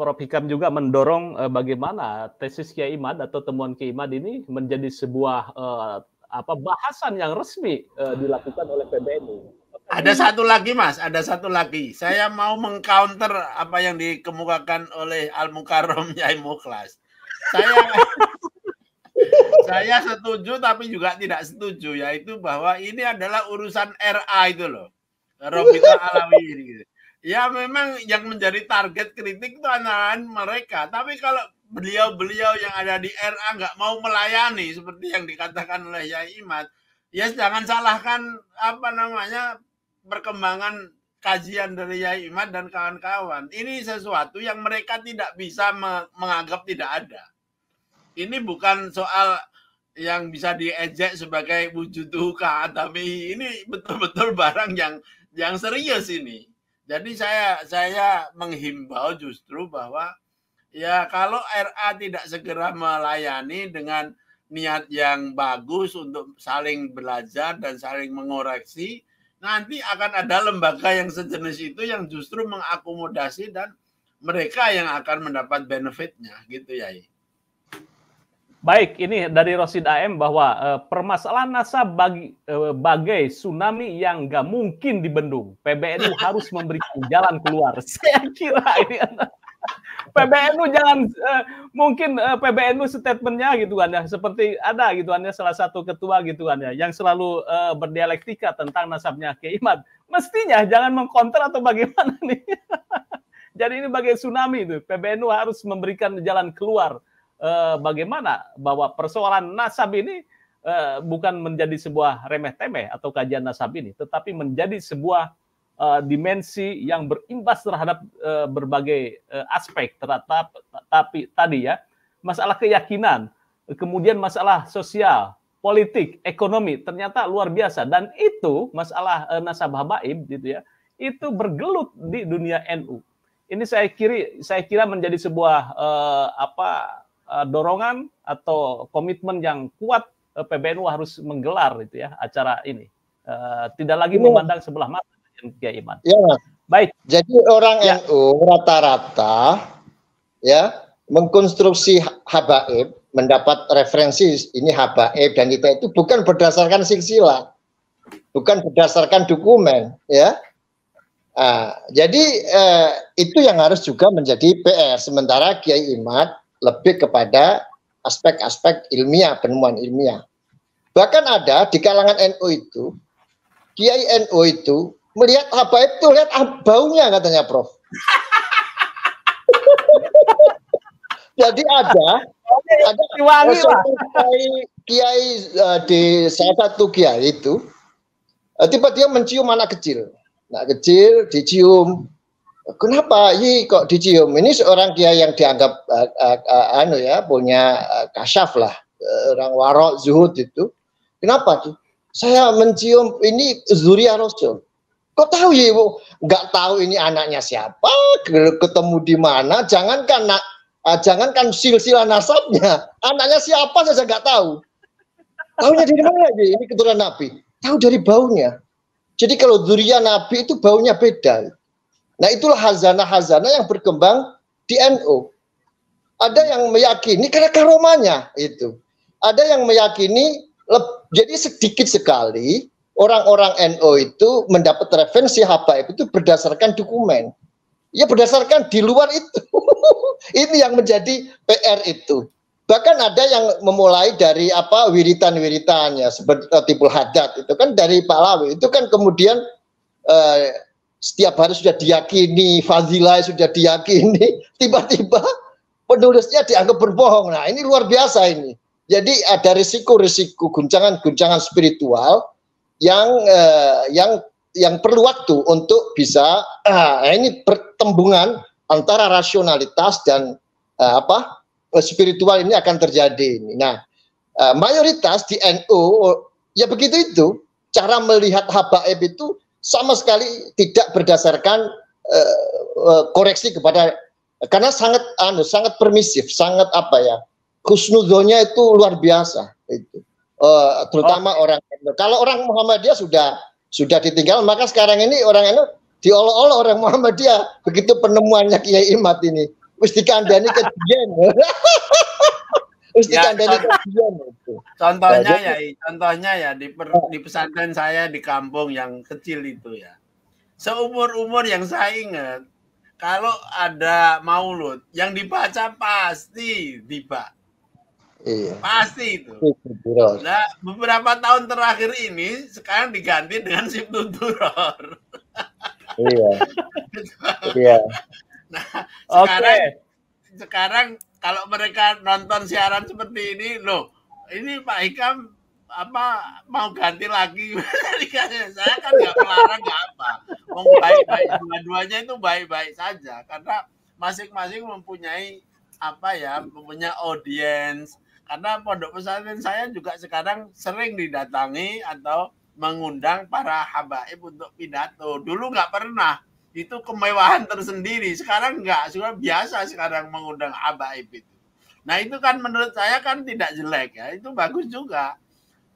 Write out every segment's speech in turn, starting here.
Prof. Hikam juga mendorong uh, bagaimana tesis Kiai Imad atau temuan Kiai Imad ini menjadi sebuah uh, apa bahasan yang resmi uh, dilakukan oleh PBNU. Ada satu lagi Mas, ada satu lagi. Saya mau mengcounter apa yang dikemukakan oleh Al Mukarrom Yai Muklas. Saya saya setuju tapi juga tidak setuju yaitu bahwa ini adalah urusan RA itu loh. Robita Alawi gitu ya memang yang menjadi target kritik itu anak-anak mereka. Tapi kalau beliau-beliau yang ada di RA nggak mau melayani seperti yang dikatakan oleh Yai Imad, ya jangan salahkan apa namanya perkembangan kajian dari Yai Imad dan kawan-kawan. Ini sesuatu yang mereka tidak bisa menganggap tidak ada. Ini bukan soal yang bisa diejek sebagai wujud hukum, tapi ini betul-betul barang yang yang serius ini jadi saya saya menghimbau justru bahwa ya kalau RA tidak segera melayani dengan niat yang bagus untuk saling belajar dan saling mengoreksi, nanti akan ada lembaga yang sejenis itu yang justru mengakomodasi dan mereka yang akan mendapat benefitnya gitu ya. Baik, ini dari Rosid AM bahwa uh, permasalahan NASA bagi, uh, bagai tsunami yang nggak mungkin dibendung. PBNU harus memberikan jalan keluar. Saya kira ini PBNU jangan uh, mungkin uh, PBNU statementnya gitu kan ya seperti ada gitu kan ya salah satu ketua gitu kan ya yang selalu uh, berdialektika tentang nasabnya keimat Mestinya jangan mengkonter atau bagaimana nih. Jadi ini bagai tsunami itu. PBNU harus memberikan jalan keluar Eh, bagaimana bahwa persoalan nasab ini eh, bukan menjadi sebuah remeh-temeh atau kajian nasab ini, tetapi menjadi sebuah eh, dimensi yang berimbas terhadap eh, berbagai eh, aspek, tetap tapi tadi ya masalah keyakinan, kemudian masalah sosial, politik, ekonomi ternyata luar biasa dan itu masalah nasabah eh, nasab habaib gitu ya itu bergelut di dunia NU. Ini saya kiri saya kira menjadi sebuah eh, apa Eh, dorongan atau komitmen yang kuat eh, PBNU harus menggelar itu ya acara ini. Uh, tidak lagi ya. memandang sebelah mata Kiai Iman. Ya. Baik. Jadi orang ya. NU rata-rata ya mengkonstruksi habaib mendapat referensi ini habaib dan kita e itu bukan berdasarkan silsilah bukan berdasarkan dokumen ya uh, jadi uh, itu yang harus juga menjadi PR sementara Kiai Imad lebih kepada aspek-aspek ilmiah, penemuan ilmiah. Bahkan ada di kalangan NU itu, Kiai NU itu melihat apa itu lihat ah, baunya katanya Prof. Jadi ada ada kiai, kiai uh, di salah satu kiai itu eh, tiba-tiba mencium anak kecil, anak kecil dicium Kenapa ini kok dicium? Ini seorang dia yang dianggap uh, uh, uh, anu ya punya uh, kasyaf lah uh, orang warok zuhud itu. Kenapa sih? Saya mencium ini zuriya Rasul. Kok tahu ya ibu? Gak tahu ini anaknya siapa, ketemu di mana. Jangankan nak, uh, jangankan silsilah nasabnya, anaknya siapa saja gak tahu. Tahunya dari mana ya? Ini keturunan Nabi. Tahu dari baunya. Jadi kalau zuriya Nabi itu baunya beda. Nah itulah hazana-hazana yang berkembang di NU. NO. Ada yang meyakini karena karomanya itu. Ada yang meyakini jadi sedikit sekali orang-orang NU NO itu mendapat referensi habaib itu berdasarkan dokumen. Ya berdasarkan di luar itu. Ini yang menjadi PR itu. Bahkan ada yang memulai dari apa wiritan wiritannya seperti Tipul Haddad itu kan dari Pak Lawi itu kan kemudian eh, setiap hari sudah diyakini, fazilai sudah diyakini, tiba-tiba penulisnya dianggap berbohong. Nah ini luar biasa ini. Jadi ada risiko-risiko guncangan-guncangan spiritual yang eh, yang yang perlu waktu untuk bisa eh, ini pertembungan antara rasionalitas dan eh, apa eh, spiritual ini akan terjadi ini. Nah eh, mayoritas di NU NO, ya begitu itu cara melihat habaib itu sama sekali tidak berdasarkan uh, uh, koreksi kepada karena sangat anu sangat permisif sangat apa ya khusnudonnya itu luar biasa itu uh, terutama oh. orang NU kalau orang Muhammadiyah sudah sudah ditinggal maka sekarang ini orang NU diolok-olok orang Muhammadiyah begitu penemuannya Kiai Imat ini mesti kandani ke Terus ya, Contohnya nah, ya, contohnya ya di, per, oh. di pesantren saya di kampung yang kecil itu ya. Seumur-umur yang saya ingat, kalau ada maulud, yang dibaca pasti tiba. Iya. Pasti itu. Nah, beberapa tahun terakhir ini sekarang diganti dengan tuturor. iya. iya. Nah, okay. sekarang kalau mereka nonton siaran seperti ini loh ini Pak Hikam apa mau ganti lagi saya kan nggak melarang nggak apa mau baik-baik dua-duanya itu baik-baik saja karena masing-masing mempunyai apa ya mempunyai audience. karena pondok pesantren saya juga sekarang sering didatangi atau mengundang para habaib untuk pidato dulu nggak pernah itu kemewahan tersendiri. Sekarang enggak, sudah biasa sekarang mengundang habaib itu. Nah itu kan menurut saya kan tidak jelek ya, itu bagus juga.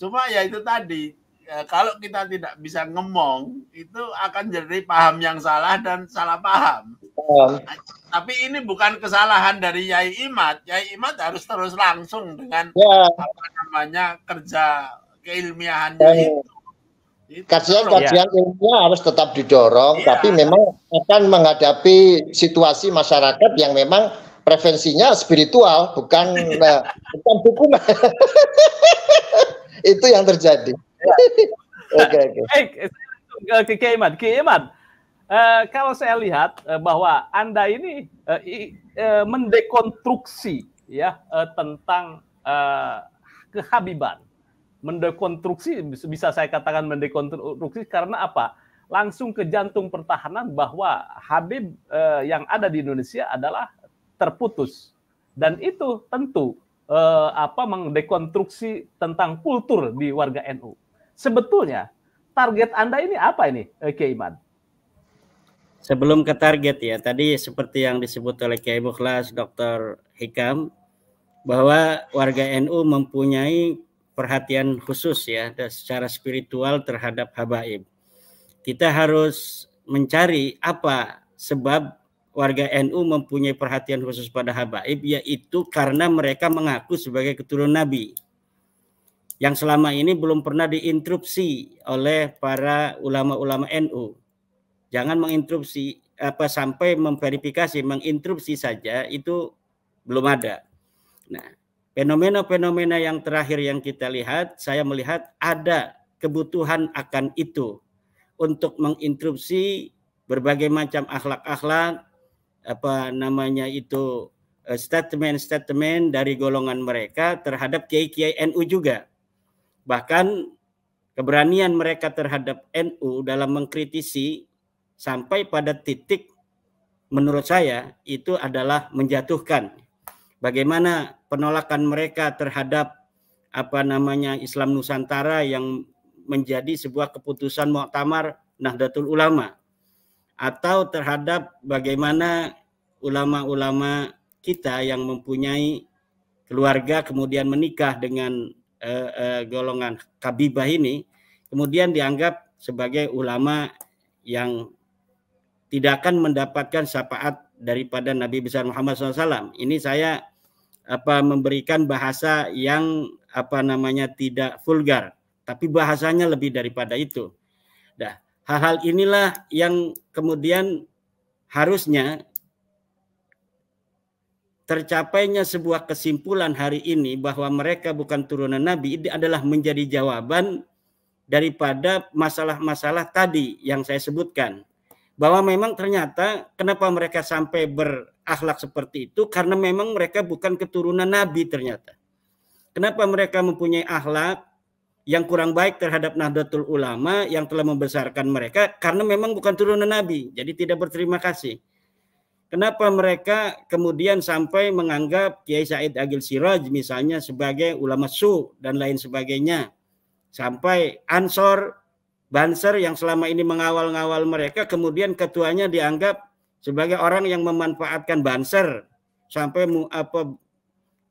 Cuma ya itu tadi, e, kalau kita tidak bisa ngomong, itu akan jadi paham yang salah dan salah paham. Oh. Tapi ini bukan kesalahan dari Yai Imat. Yai Imat harus terus langsung dengan yeah. apa namanya kerja keilmiahannya yeah. Ya. itu Gitu. Kajian-kajian iya. ilmiah harus tetap didorong, ya. tapi memang akan menghadapi situasi masyarakat yang memang prevensinya spiritual, bukan eh, bukan hukum. Itu yang terjadi. Iya. Oke, oke. Oke, eh, Kiai Kiai Uh, kalau saya lihat uh, bahwa Anda ini uh, uh, mendekonstruksi ya uh, tentang uh, kehabiban mendekonstruksi bisa saya katakan mendekonstruksi karena apa? Langsung ke jantung pertahanan bahwa Habib eh, yang ada di Indonesia adalah terputus dan itu tentu eh, apa mendekonstruksi tentang kultur di warga NU. Sebetulnya target Anda ini apa ini, eh, Kiai Iman? Sebelum ke target ya, tadi seperti yang disebut oleh Kiai Bukhlas Dr. Hikam, bahwa warga NU mempunyai perhatian khusus ya secara spiritual terhadap habaib. Kita harus mencari apa sebab warga NU mempunyai perhatian khusus pada habaib yaitu karena mereka mengaku sebagai keturunan nabi yang selama ini belum pernah diinterupsi oleh para ulama-ulama NU. Jangan menginterupsi apa sampai memverifikasi, menginterupsi saja itu belum ada. Nah, Fenomena-fenomena yang terakhir yang kita lihat, saya melihat ada kebutuhan akan itu untuk menginterupsi berbagai macam akhlak-akhlak apa namanya itu eh, statement-statement dari golongan mereka terhadap kiai-kiai NU juga. Bahkan keberanian mereka terhadap NU dalam mengkritisi sampai pada titik menurut saya itu adalah menjatuhkan bagaimana penolakan mereka terhadap apa namanya Islam Nusantara yang menjadi sebuah keputusan muktamar Nahdlatul Ulama atau terhadap bagaimana ulama-ulama kita yang mempunyai keluarga kemudian menikah dengan uh, uh, golongan kabibah ini kemudian dianggap sebagai ulama yang tidak akan mendapatkan syafaat daripada Nabi besar Muhammad SAW. Ini saya apa memberikan bahasa yang apa namanya tidak vulgar, tapi bahasanya lebih daripada itu. dah hal-hal inilah yang kemudian harusnya tercapainya sebuah kesimpulan hari ini bahwa mereka bukan turunan nabi ini adalah menjadi jawaban daripada masalah-masalah tadi yang saya sebutkan bahwa memang ternyata kenapa mereka sampai berakhlak seperti itu karena memang mereka bukan keturunan nabi ternyata. Kenapa mereka mempunyai akhlak yang kurang baik terhadap Nahdlatul Ulama yang telah membesarkan mereka karena memang bukan turunan nabi, jadi tidak berterima kasih. Kenapa mereka kemudian sampai menganggap Kiai Said Agil Siraj misalnya sebagai ulama su dan lain sebagainya. Sampai ansor Banser yang selama ini mengawal-ngawal mereka kemudian ketuanya dianggap sebagai orang yang memanfaatkan Banser sampai apa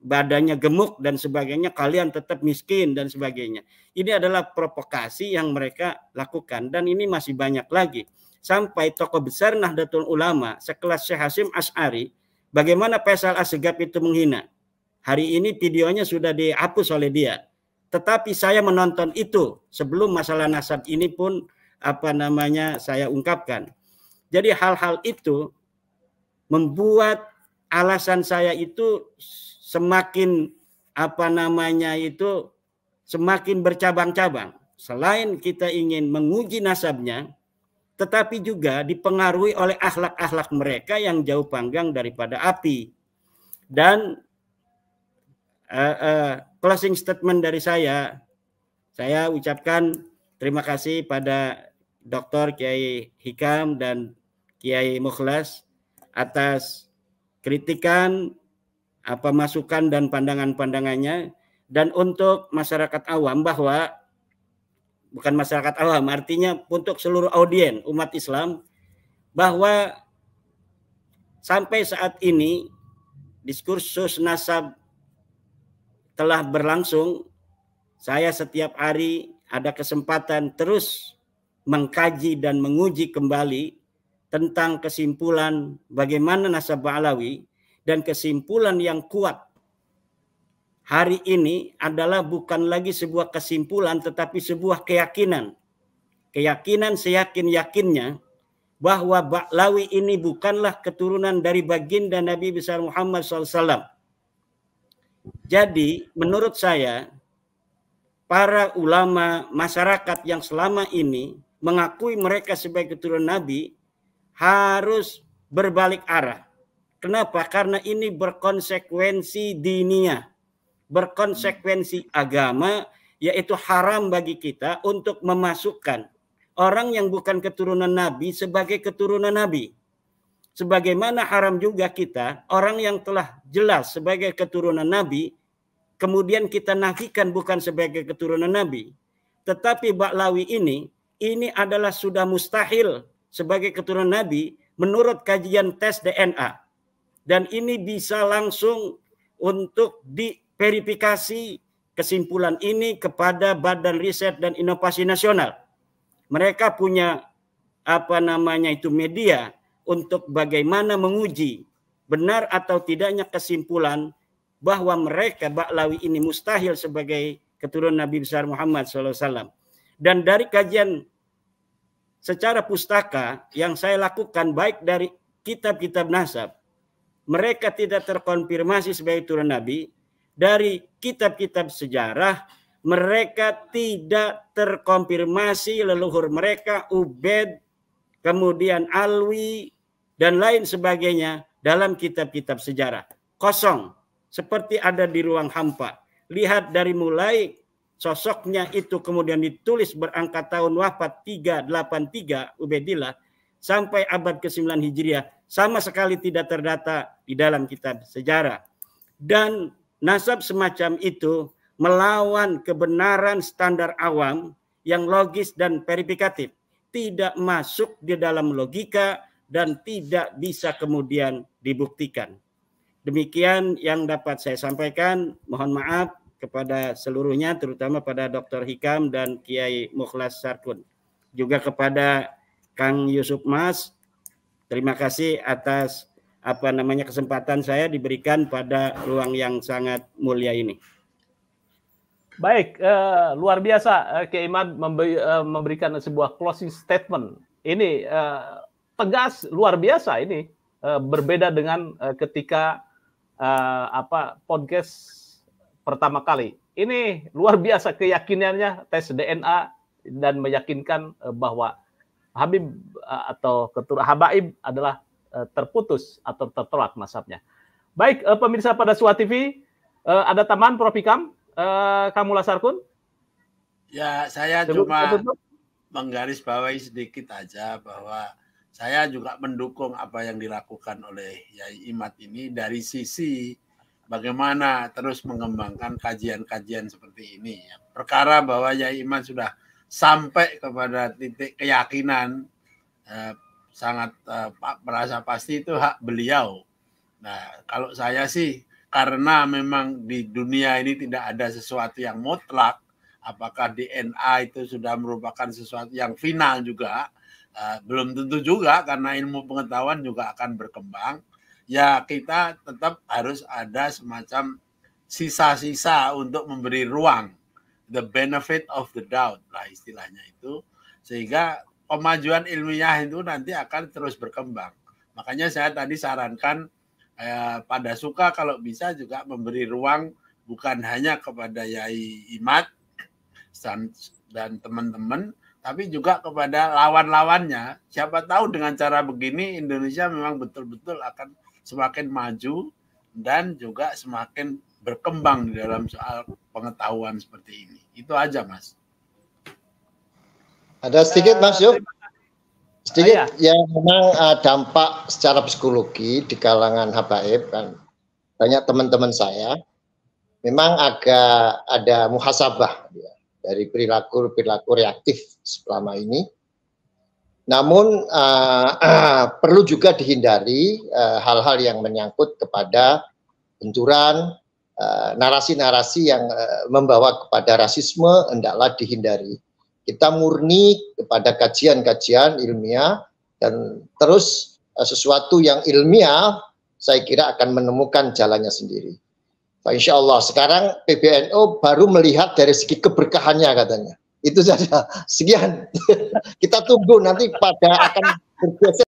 badannya gemuk dan sebagainya kalian tetap miskin dan sebagainya. Ini adalah provokasi yang mereka lakukan dan ini masih banyak lagi. Sampai tokoh besar Nahdlatul Ulama sekelas Syekh Hasim As'ari bagaimana Faisal segap itu menghina. Hari ini videonya sudah dihapus oleh dia tetapi saya menonton itu sebelum masalah nasab ini pun apa namanya saya ungkapkan. Jadi hal-hal itu membuat alasan saya itu semakin apa namanya itu semakin bercabang-cabang. Selain kita ingin menguji nasabnya, tetapi juga dipengaruhi oleh akhlak-akhlak mereka yang jauh panggang daripada api. Dan uh, uh, closing statement dari saya, saya ucapkan terima kasih pada Dr. Kiai Hikam dan Kiai Mukhlas atas kritikan, apa masukan dan pandangan-pandangannya dan untuk masyarakat awam bahwa bukan masyarakat awam artinya untuk seluruh audien umat Islam bahwa sampai saat ini diskursus nasab telah berlangsung, saya setiap hari ada kesempatan terus mengkaji dan menguji kembali tentang kesimpulan bagaimana nasabah Alawi dan kesimpulan yang kuat hari ini adalah bukan lagi sebuah kesimpulan tetapi sebuah keyakinan. Keyakinan seyakin-yakinnya bahwa Baklawi ini bukanlah keturunan dari baginda Nabi besar Muhammad SAW. Jadi menurut saya para ulama masyarakat yang selama ini mengakui mereka sebagai keturunan Nabi harus berbalik arah. Kenapa? Karena ini berkonsekuensi dinia, berkonsekuensi agama, yaitu haram bagi kita untuk memasukkan orang yang bukan keturunan Nabi sebagai keturunan Nabi sebagaimana haram juga kita orang yang telah jelas sebagai keturunan nabi kemudian kita nafikan bukan sebagai keturunan nabi tetapi Baklawi ini ini adalah sudah mustahil sebagai keturunan nabi menurut kajian tes DNA dan ini bisa langsung untuk diverifikasi kesimpulan ini kepada Badan Riset dan Inovasi Nasional mereka punya apa namanya itu media untuk bagaimana menguji benar atau tidaknya kesimpulan bahwa mereka Baklawi ini mustahil sebagai keturunan Nabi besar Muhammad SAW. Dan dari kajian secara pustaka yang saya lakukan baik dari kitab-kitab nasab, mereka tidak terkonfirmasi sebagai turun Nabi. Dari kitab-kitab sejarah, mereka tidak terkonfirmasi leluhur mereka Ubed kemudian Alwi dan lain sebagainya dalam kitab-kitab sejarah. Kosong, seperti ada di ruang hampa. Lihat dari mulai sosoknya itu kemudian ditulis berangkat tahun wafat 383 Ubedillah sampai abad ke-9 Hijriah sama sekali tidak terdata di dalam kitab sejarah. Dan nasab semacam itu melawan kebenaran standar awam yang logis dan verifikatif tidak masuk di dalam logika dan tidak bisa kemudian dibuktikan. Demikian yang dapat saya sampaikan. Mohon maaf kepada seluruhnya, terutama pada Dr. Hikam dan Kiai Mukhlas Sarkun. Juga kepada Kang Yusuf Mas, terima kasih atas apa namanya kesempatan saya diberikan pada ruang yang sangat mulia ini. Baik, uh, luar biasa uh, eh, Kiai Imad memberi, uh, memberikan sebuah closing statement. Ini uh, tegas luar biasa ini uh, berbeda dengan uh, ketika uh, apa podcast pertama kali. Ini luar biasa keyakinannya tes DNA dan meyakinkan uh, bahwa Habib uh, atau ketua Habaib adalah uh, terputus atau tertolak nasabnya. Baik, uh, pemirsa pada suatu TV, uh, ada taman Prof Ikam? Eh, kamu Lasarkun? Ya, saya Sebelum cuma menggarisbawahi sedikit aja bahwa saya juga mendukung apa yang dilakukan oleh Yai Imat ini dari sisi bagaimana terus mengembangkan kajian-kajian seperti ini. Perkara bahwa Yai Imat sudah sampai kepada titik keyakinan eh, sangat eh, merasa pasti itu hak beliau. Nah, kalau saya sih karena memang di dunia ini tidak ada sesuatu yang mutlak, apakah DNA itu sudah merupakan sesuatu yang final juga, uh, belum tentu juga karena ilmu pengetahuan juga akan berkembang. Ya kita tetap harus ada semacam sisa-sisa untuk memberi ruang, the benefit of the doubt lah istilahnya itu, sehingga kemajuan ilmiah itu nanti akan terus berkembang. Makanya saya tadi sarankan eh, pada suka kalau bisa juga memberi ruang bukan hanya kepada Yai Imat dan teman-teman, tapi juga kepada lawan-lawannya. Siapa tahu dengan cara begini Indonesia memang betul-betul akan semakin maju dan juga semakin berkembang di dalam soal pengetahuan seperti ini. Itu aja, Mas. Ada sedikit, Mas Yuk. Jadi oh, ya. yang memang uh, dampak secara psikologi di kalangan habaib kan banyak teman-teman saya memang agak ada muhasabah ya, dari perilaku perilaku reaktif selama ini. Namun uh, uh, perlu juga dihindari eh, hal-hal uh, yang menyangkut kepada benturan narasi-narasi uh, yang uh, membawa kepada rasisme hendaklah dihindari kita murni kepada kajian-kajian ilmiah dan terus eh, sesuatu yang ilmiah saya kira akan menemukan jalannya sendiri. Nah, insya Allah sekarang PBNU baru melihat dari segi keberkahannya katanya. Itu saja. Sekian. Kita tunggu nanti pada akan bergeser.